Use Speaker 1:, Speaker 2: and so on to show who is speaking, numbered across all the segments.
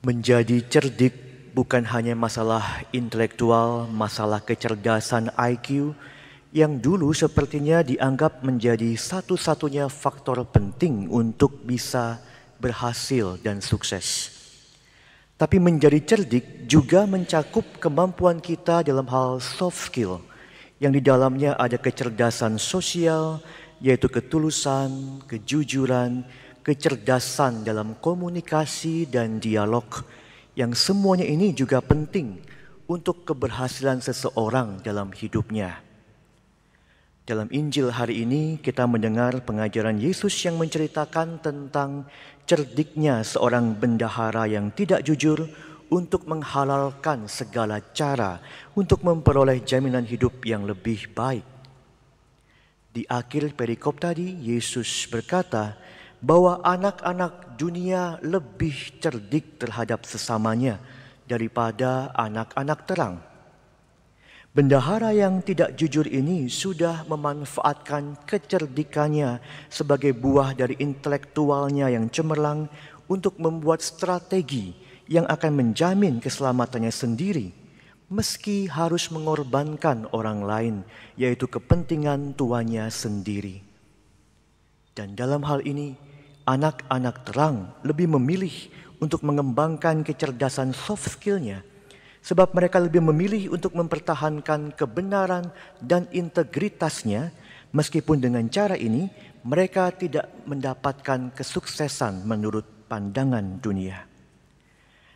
Speaker 1: Menjadi cerdik bukan hanya masalah intelektual, masalah kecerdasan IQ yang dulu sepertinya dianggap menjadi satu-satunya faktor penting untuk bisa berhasil dan sukses. Tapi menjadi cerdik juga mencakup kemampuan kita dalam hal soft skill yang di dalamnya ada kecerdasan sosial, yaitu ketulusan, kejujuran, kecerdasan dalam komunikasi dan dialog yang semuanya ini juga penting untuk keberhasilan seseorang dalam hidupnya. Dalam Injil hari ini kita mendengar pengajaran Yesus yang menceritakan tentang cerdiknya seorang bendahara yang tidak jujur untuk menghalalkan segala cara untuk memperoleh jaminan hidup yang lebih baik. Di akhir perikop tadi Yesus berkata, bahwa anak-anak dunia lebih cerdik terhadap sesamanya daripada anak-anak terang. Bendahara yang tidak jujur ini sudah memanfaatkan kecerdikannya sebagai buah dari intelektualnya yang cemerlang untuk membuat strategi yang akan menjamin keselamatannya sendiri, meski harus mengorbankan orang lain, yaitu kepentingan tuannya sendiri. Dan dalam hal ini, anak-anak terang lebih memilih untuk mengembangkan kecerdasan soft skillnya, sebab mereka lebih memilih untuk mempertahankan kebenaran dan integritasnya meskipun dengan cara ini mereka tidak mendapatkan kesuksesan menurut pandangan dunia.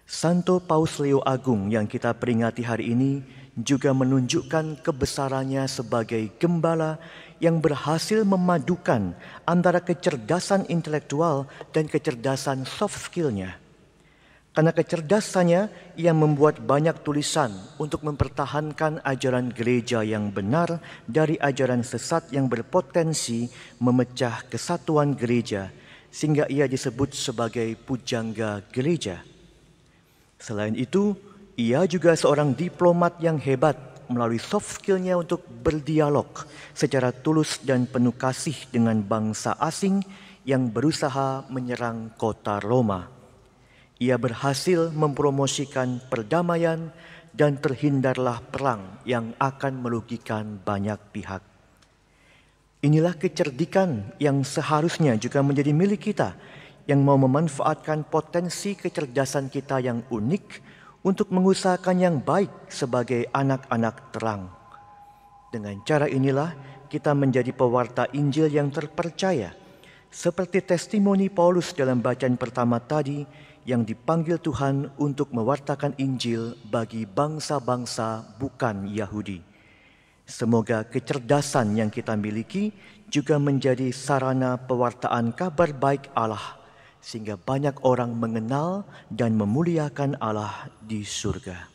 Speaker 1: Santo Paus Leo Agung yang kita peringati hari ini juga menunjukkan kebesarannya sebagai gembala yang berhasil memadukan antara kecerdasan intelektual dan kecerdasan soft skillnya. Karena kecerdasannya, ia membuat banyak tulisan untuk mempertahankan ajaran gereja yang benar dari ajaran sesat yang berpotensi memecah kesatuan gereja, sehingga ia disebut sebagai pujangga gereja. Selain itu, ia juga seorang diplomat yang hebat melalui soft skillnya untuk berdialog secara tulus dan penuh kasih dengan bangsa asing yang berusaha menyerang kota Roma. Ia berhasil mempromosikan perdamaian dan terhindarlah perang yang akan merugikan banyak pihak. Inilah kecerdikan yang seharusnya juga menjadi milik kita yang mau memanfaatkan potensi kecerdasan kita yang unik untuk mengusahakan yang baik sebagai anak-anak terang. Dengan cara inilah kita menjadi pewarta Injil yang terpercaya, seperti testimoni Paulus dalam bacaan pertama tadi yang dipanggil Tuhan untuk mewartakan Injil bagi bangsa-bangsa bukan Yahudi. Semoga kecerdasan yang kita miliki juga menjadi sarana pewartaan kabar baik Allah sehingga banyak orang mengenal dan memuliakan Allah di surga.